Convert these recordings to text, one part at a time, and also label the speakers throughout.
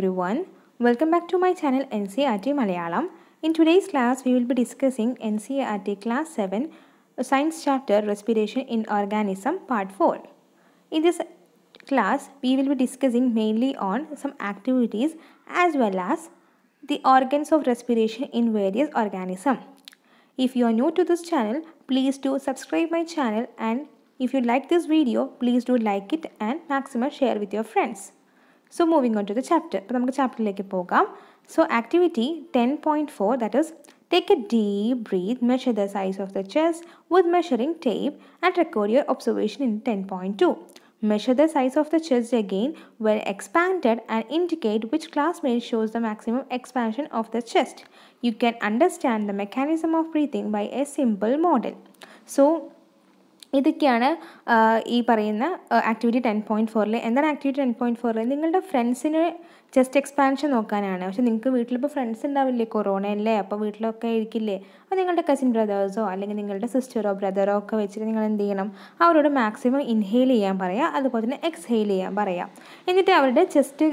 Speaker 1: everyone. Welcome back to my channel NCERT Malayalam. In today's class, we will be discussing NCERT Class 7 Science Chapter Respiration in Organism Part 4. In this class, we will be discussing mainly on some activities as well as the organs of respiration in various organisms. If you are new to this channel, please do subscribe my channel and if you like this video, please do like it and maximum share with your friends. So moving on to the chapter. അപ്പോൾ നമുക്ക് ചാപ്റ്ററിലേക്ക് പോകാം so activity ten point four that Take a deep breath, measure the size of the chest with measuring tape and record your observation in 10.2. Measure the size of the chest again when expanded and indicate which classmate shows the maximum expansion of the chest. You can understand the mechanism of breathing by a simple model. So, ഇതൊക്കെയാണ് ഈ പറയുന്ന activity ten point ഫോറിൽ എന്താണ് activity ten point ഫോറിൽ നിങ്ങളുടെ ഫ്രണ്ട്സിന് just expansion നോക്കാനാണ് പക്ഷേ നിങ്ങൾക്ക് വീട്ടിലിപ്പോൾ ഫ്രണ്ട്സ് ഉണ്ടാവില്ലേ കൊറോണ അല്ലേ അപ്പോൾ വീട്ടിലൊക്കെ ഇരിക്കില്ലേ അപ്പോൾ നിങ്ങളുടെ കസിൻ ബ്രദേഴ്സോ അല്ലെങ്കിൽ നിങ്ങളുടെ സിസ്റ്ററോ ബ്രദറോ ഒക്കെ വെച്ചിട്ട് നിങ്ങൾ എന്ത് ചെയ്യണം അവരോട് മാക്സിമം ഇൻഹെയിൽ ചെയ്യാൻ പറയുക അതുപോലെ തന്നെ എക്സ്ഹെയിൽ ചെയ്യാൻ പറയുക എന്നിട്ട് അവരുടെ ചെസ്റ്റ്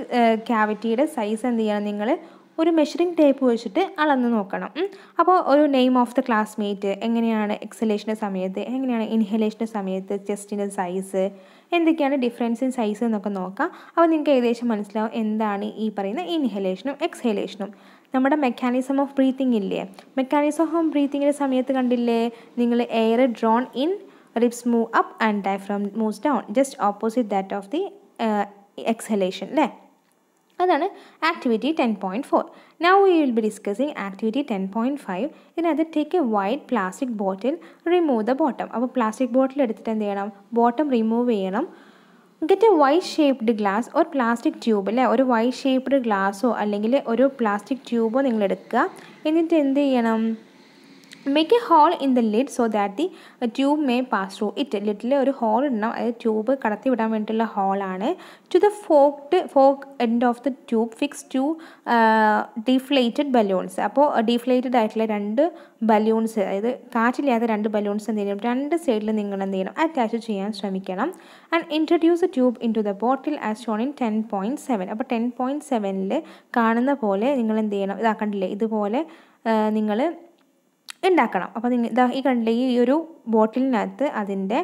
Speaker 1: ക്യാവിറ്റിയുടെ സൈസ് എന്ത് ചെയ്യണം നിങ്ങൾ ഒരു മെഷറിംഗ് ടേപ്പ് വെച്ചിട്ട് അളന്ന് നോക്കണം അപ്പോൾ ഒരു നെയിം ഓഫ് ദ ക്ലാസ്മേറ്റ് എങ്ങനെയാണ് എക്സലേഷൻ്റെ സമയത്ത് എങ്ങനെയാണ് ഇൻഹലേഷൻ്റെ സമയത്ത് ചെസ്റ്റിൻ്റെ സൈസ് എന്തൊക്കെയാണ് ഡിഫറൻസ് ഇൻ സൈസ് എന്നൊക്കെ നോക്കാം അപ്പോൾ നിങ്ങൾക്ക് ഏകദേശം മനസ്സിലാവും എന്താണ് ഈ പറയുന്ന ഇൻഹലേഷനും എക്സലേഷനും നമ്മുടെ മെക്കാനിസം ഓഫ് ബ്രീത്തിങ് ഇല്ലേ മെക്കാനിസം ഓഫ് ബ്രീത്തിങ്ങിൻ്റെ സമയത്ത് കണ്ടില്ലേ നിങ്ങൾ air drawn in ribs move up and diaphragm moves down just opposite that of the exhalation അല്ലേ അതാണ് activity ten point four now we will be discussing activity ten point five ഇതിനകത്ത് take a white plastic bottle remove the bottom അപ്പോൾ plastic bottle എടുത്തിട്ട് എന്ത് ചെയ്യണം bottom remove ചെയ്യണം get a white shaped glass ഒരു plastic tube അല്ലേ ഒരു white shaped ഗ്ലാസ്സോ അല്ലെങ്കിൽ ഒരു പ്ലാസ്റ്റിക് ട്യൂബോ നിങ്ങൾ എടുക്കുക എന്നിട്ട് എന്ത് ചെയ്യണം Make a hole in the lid so that the uh, tube may pass through it. ലിഡിൽ ഒരു ഹോൾ ഇടണം അതായത് ട്യൂബ് കടത്തി വിടാൻ വേണ്ടിയിട്ടുള്ള ഹോളാണ് to the forked fork end of the tube fix two deflated balloons അപ്പോൾ ഡീഫ്ലേറ്റഡ് ആയിട്ടുള്ള രണ്ട് ബലൂൺസ് അതായത് കാറ്റില്ലാത്ത രണ്ട് ബലൂൺസ് എന്ത് ചെയ്യണം രണ്ട് സൈഡിൽ നിങ്ങൾ എന്ത് ചെയ്യണം അറ്റാച്ച് ചെയ്യാൻ ശ്രമിക്കണം and introduce tube into the bottle as shown in ten point seven അപ്പോൾ ടെൻ പോയിൻറ്റ് സെവനിൽ കാണുന്ന പോലെ നിങ്ങൾ എന്ത് ചെയ്യണം ഇതാക്കണ്ടില്ലേ ഇതുപോലെ uh, നിങ്ങൾ ഉണ്ടാക്കണം അപ്പോൾ നിങ്ങൾ ഇതാ ഈ കണ്ടില്ലേ ഈ ഒരു ബോട്ടിലിനകത്ത് അതിൻ്റെ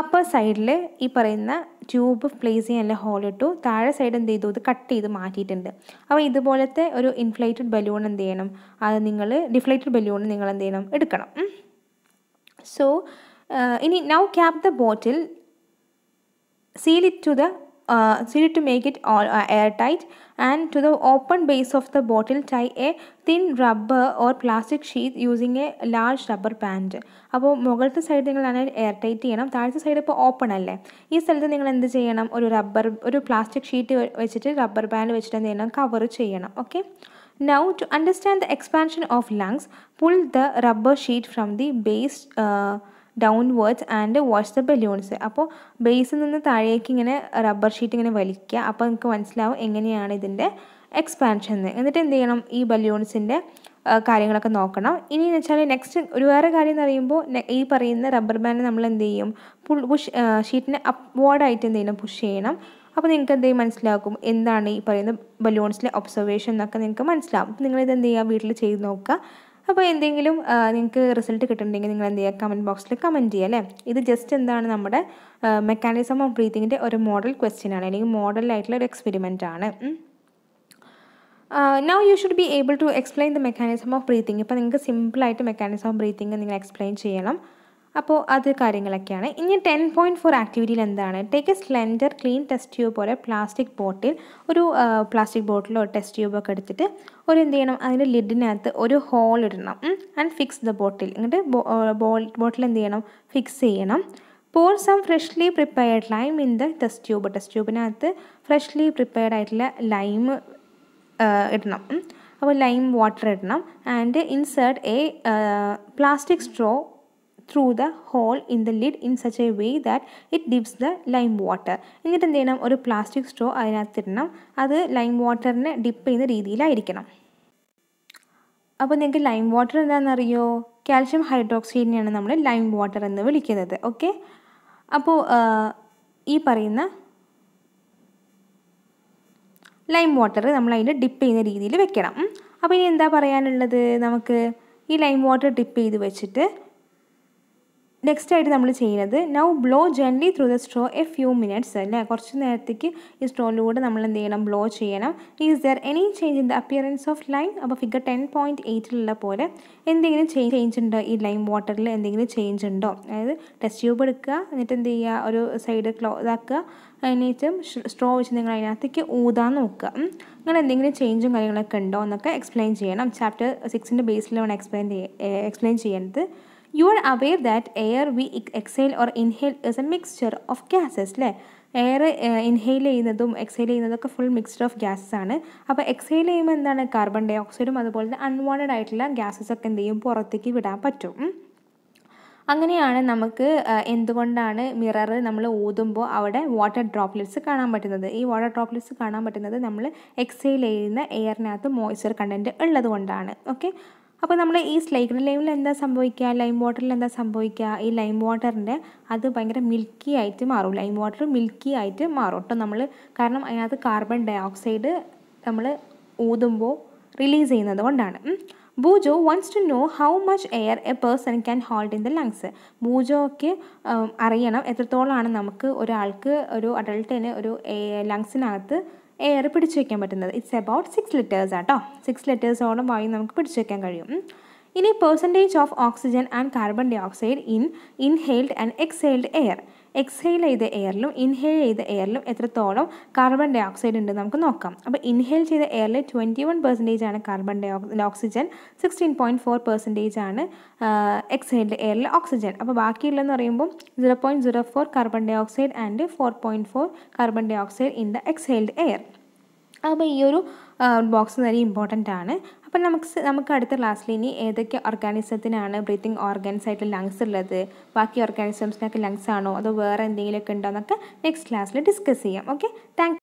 Speaker 1: അപ്പർ സൈഡിൽ ഈ പറയുന്ന ട്യൂബ് പ്ലേസ് ചെയ്യാനുള്ള ഹോളിട്ടു താഴെ സൈഡ് എന്ത് ചെയ്തു ഇത് കട്ട് ചെയ്ത് മാറ്റിയിട്ടുണ്ട് അപ്പോൾ ഇതുപോലത്തെ ഒരു ഇൻഫ്ലേറ്റഡ് ബലൂൺ എന്ത് ചെയ്യണം അത് നിങ്ങൾ ഡിഫ്ലേറ്റഡ് ബലൂൺ നിങ്ങൾ എന്ത് ചെയ്യണം എടുക്കണം സോ ഇനി now cap the bottle seal it to the uh, so you need to make it all uh, airtight and to the open base of the bottle tie a thin rubber or plastic sheath using a large rubber band അപ്പോൾ മുകളിലത്തെ side നിങ്ങൾ അങ്ങനെ air tight ചെയ്യണം താഴത്തെ side ഇപ്പോൾ open അല്ലേ ഈ സ്ഥലത്ത് നിങ്ങൾ എന്ത് ചെയ്യണം ഒരു റബ്ബർ ഒരു പ്ലാസ്റ്റിക് ഷീറ്റ് വെച്ചിട്ട് റബ്ബർ ബാൻഡ് വെച്ചിട്ട് എന്ത് ചെയ്യണം കവർ ചെയ്യണം okay now to understand the expansion of lungs pull the rubber sheet from the base downwards and watch the balloons അപ്പോൾ ബേസിൽ നിന്ന് താഴേക്ക് ഇങ്ങനെ റബ്ബർ ഷീറ്റ് ഇങ്ങനെ വലിക്കുക അപ്പോൾ നിങ്ങൾക്ക് മനസ്സിലാവും എങ്ങനെയാണ് ഇതിൻ്റെ എക്സ്പാൻഷൻ എന്ന് എന്നിട്ട് എന്ത് ചെയ്യണം ഈ ബലൂൺസിൻ്റെ കാര്യങ്ങളൊക്കെ നോക്കണം ഇനി എന്ന് വെച്ചാൽ നെക്സ്റ്റ് ഒരു വേറെ കാര്യം എന്ന് പറയുമ്പോൾ ഈ പറയുന്ന റബ്ബർ ബാൻഡ് നമ്മൾ എന്ത് ചെയ്യും പുൾ പുഷ് ഷീറ്റിനെ അപ്വേർഡായിട്ട് എന്ത് ചെയ്യണം പുഷ് ചെയ്യണം അപ്പോൾ നിങ്ങൾക്ക് എന്ത് ചെയ്യും മനസ്സിലാക്കും എന്താണ് ഈ പറയുന്ന ബലൂൺസിലെ ഒബ്സർവേഷൻ എന്നൊക്കെ നിങ്ങൾക്ക് മനസ്സിലാവും നിങ്ങൾ എന്ത് ചെയ്യുക വീട്ടിൽ ചെയ്ത് നോക്കുക അപ്പോൾ എന്തെങ്കിലും നിങ്ങൾക്ക് റിസൾട്ട് കിട്ടുന്നുണ്ടെങ്കിൽ നിങ്ങൾ എന്ത് ചെയ്യുക കമൻറ്റ് ബോക്സിൽ കമൻറ്റ് ചെയ്യുക അല്ലേ ഇത് ജസ്റ്റ് എന്താണ് നമ്മുടെ മെക്കാനിസം ഓഫ് ബ്രീത്തിങ്ങിൻ്റെ ഒരു മോഡൽ ക്വസ്റ്റ്യൻ ആണ് അല്ലെങ്കിൽ മോഡലായിട്ടുള്ള ഒരു എക്സ്പെരിമെൻ്റ് ആണ് now you should be able to explain the mechanism of breathing ഇപ്പോൾ നിങ്ങൾക്ക് സിമ്പിളായിട്ട് മെക്കാനിസം ഓഫ് ബ്രീത്തിങ് നിങ്ങൾ എക്സ്പ്ലെയിൻ ചെയ്യണം അപ്പോൾ അത് കാര്യങ്ങളൊക്കെയാണ് ഇനി ടെൻ പോയിൻറ്റ് ഫോർ ആക്ടിവിറ്റിയിൽ എന്താണ് take a slender clean test tube പോലെ പ്ലാസ്റ്റിക് ബോട്ടിൽ ഒരു പ്ലാസ്റ്റിക് ബോട്ടിലോ ടെസ്റ്റ് ട്യൂബോ ഒക്കെ എടുത്തിട്ട് ഒരു എന്ത് ചെയ്യണം അതിൻ്റെ ലിഡിനകത്ത് ഒരു ഹോൾ ഇടണം ആൻഡ് ഫിക്സ് ദ ബോട്ടിൽ എന്നിട്ട് ബോട്ടിൽ എന്ത് ചെയ്യണം ഫിക്സ് ചെയ്യണം pour some freshly prepared lime in the test tube test ട്യൂബിനകത്ത് ഫ്രഷ്ലി പ്രിപ്പയർഡ് ആയിട്ടുള്ള ലൈം ഇടണം അപ്പോൾ ലൈം വാട്ടർ ഇടണം and insert a plastic straw through the hole in the lid in such a way that it dips the lime water എന്നിട്ട് എന്ത് ചെയ്യണം ഒരു plastic straw അതിനകത്തിടണം അത് ലൈം വാട്ടറിനെ ഡിപ്പ് ചെയ്യുന്ന രീതിയിലായിരിക്കണം അപ്പോൾ നിങ്ങൾക്ക് ലൈം വാട്ടർ എന്താണെന്നറിയോ കാൽഷ്യം ഹൈഡ്രോക്സൈഡിനെയാണ് നമ്മൾ ലൈം വാട്ടർ എന്ന് വിളിക്കുന്നത് ഓക്കെ അപ്പോൾ ഈ പറയുന്ന ലൈം വാട്ടർ നമ്മൾ അതിൽ ഡിപ്പ് ചെയ്യുന്ന രീതിയിൽ വെക്കണം അപ്പോൾ ഇനി എന്താ പറയാനുള്ളത് നമുക്ക് ഈ ലൈം വാട്ടർ ഡിപ്പ് ചെയ്ത് വെച്ചിട്ട് നെക്സ്റ്റ് ആയിട്ട് നമ്മൾ ചെയ്യുന്നത് now blow gently through the straw a few minutes അല്ലേ കുറച്ച് നേരത്തേക്ക് ഈ സ്ട്രോയിലൂടെ നമ്മൾ എന്ത് ചെയ്യണം ബ്ലോ ചെയ്യണം is there any change in the appearance of lime അപ്പോൾ ഫിഗർ ടെൻ പോയിൻറ്റ് എയ്റ്റിലുള്ള പോലെ എന്തെങ്കിലും ചേഞ്ച് ഉണ്ടോ ഈ ലൈം വാട്ടറിൽ എന്തെങ്കിലും ചേഞ്ച് ഉണ്ടോ അതായത് ടെസ്റ്റ് ട്യൂബ് എടുക്കുക എന്നിട്ട് എന്ത് ചെയ്യുക ഒരു സൈഡ് ക്ലോ ഇതാക്കുക അതിനേറ്റം സ്ട്രോ വെച്ച് നിങ്ങൾ അതിനകത്തേക്ക് ഊതാൻ നോക്കുക അങ്ങനെ എന്തെങ്കിലും ചേഞ്ചും കാര്യങ്ങളൊക്കെ ഉണ്ടോ എന്നൊക്കെ എക്സ്പ്ലെയിൻ ചെയ്യണം ചാപ്റ്റർ സിക്സിൻ്റെ ബേസിലാണ് എക്സ്പ്ലെയിൻ എക്സ്പ്ലെയിൻ ചെയ്യേണ്ടത് you are aware that air we exhale or inhale is a mixture of gases അല്ലേ എയർ ഇൻഹെയിൽ ചെയ്യുന്നതും എക്സൈൽ ചെയ്യുന്നതൊക്കെ ഫുൾ മിക്സ്ഡ് ഓഫ് ഗ്യാസസ് ആണ് അപ്പോൾ എക്സൈൽ ചെയ്യുമ്പോൾ എന്താണ് കാർബൺ ഡൈ ഓക്സൈഡും അതുപോലെ തന്നെ അൺവാണ്ടഡ് ആയിട്ടുള്ള ഗ്യാസസ് ഒക്കെ എന്ത് ചെയ്യും പുറത്തേക്ക് വിടാൻ പറ്റും അങ്ങനെയാണ് നമുക്ക് എന്തുകൊണ്ടാണ് മിറർ നമ്മൾ ഊതുമ്പോൾ അവിടെ വാട്ടർ ഡ്രോപ്ലെറ്റ്സ് കാണാൻ പറ്റുന്നത് ഈ വാട്ടർ ഡ്രോപ്ലെറ്റ്സ് കാണാൻ പറ്റുന്നത് നമ്മൾ എക്സൈൽ ചെയ്യുന്ന എയറിനകത്ത് മോയ്സ്ചർ കണ്ടൻറ്റ് ഉള്ളത് കൊണ്ടാണ് ഓക്കെ അപ്പോൾ നമ്മൾ ഈ സ്ലൈഗ്ഡ് ലൈമിൽ എന്താ സംഭവിക്കുക ലൈം വാട്ടറിൽ എന്താ സംഭവിക്കുക ഈ ലൈം വാട്ടറിൻ്റെ അത് ഭയങ്കര മിൽക്കി ആയിട്ട് മാറും ലൈം വാട്ടർ മിൽക്കി ആയിട്ട് മാറും കേട്ടോ നമ്മൾ കാരണം അതിനകത്ത് കാർബൺ ഡൈ ഓക്സൈഡ് നമ്മൾ ഊതുമ്പോൾ റിലീസ് ചെയ്യുന്നത് കൊണ്ടാണ് Boojho wants to know how much air a person can hold in the lungs ബൂജോയ്ക്ക് അറിയണം എത്രത്തോളമാണ് നമുക്ക് ഒരാൾക്ക് ഒരു അഡൾട്ടിന് ഒരു ലങ്സിനകത്ത് എയർ പിടിച്ചു വയ്ക്കാൻ പറ്റുന്നത് ഇറ്റ്സ് അബൌട്ട് സിക്സ് ലിറ്റേഴ്സ് ആട്ടോ സിക്സ് ലിറ്റേഴ്സോളം വായു നമുക്ക് പിടിച്ചു വയ്ക്കാൻ കഴിയും ഇനി percentage of oxygen and carbon dioxide in inhaled and exhaled air exhale ചെയ്ത എയറിലും ഇൻഹെയിൽ ചെയ്ത എയറിലും എത്രത്തോളം കാർബൺ ഡൈ ഓക്സൈഡ് ഉണ്ട് നമുക്ക് നോക്കാം അപ്പോൾ ഇൻഹെയിൽ ചെയ്ത എയറിൽ ട്വൻറ്റി വൺ പെർസെൻറ്റേജ് ആണ് carbon di oxygen sixteen point four percentage ആണ് എക്സ്ഹെയിൽഡ് എയറിൽ ഓക്സിജൻ അപ്പോൾ ബാക്കിയുള്ളതെന്ന് പറയുമ്പോൾ zero point zero four carbon dioxide and four point four carbon dioxide in the exhaled air അപ്പോൾ ഈ ഒരു ബോക്സ് നല്ല ഇമ്പോർട്ടൻ്റ് ആണ് അപ്പം നമുക്ക് നമുക്ക് അടുത്ത ക്ലാസ്സിൽ ഇനി ഏതൊക്കെ ഓർഗാനിസത്തിനാണ് ബ്രീത്തിങ് ഓർഗൻസ് ആയിട്ട് ലങ്സ് ഉള്ളത് ബാക്കി ഓർഗാനിസംസിനൊക്കെ ലങ്സ് ആണോ അതോ വേറെ എന്തെങ്കിലുമൊക്കെ ഉണ്ടോ എന്നൊക്കെ നെക്സ്റ്റ് ക്ലാസ്സിൽ ഡിസ്കസ് ചെയ്യാം ഓക്കെ താങ്ക്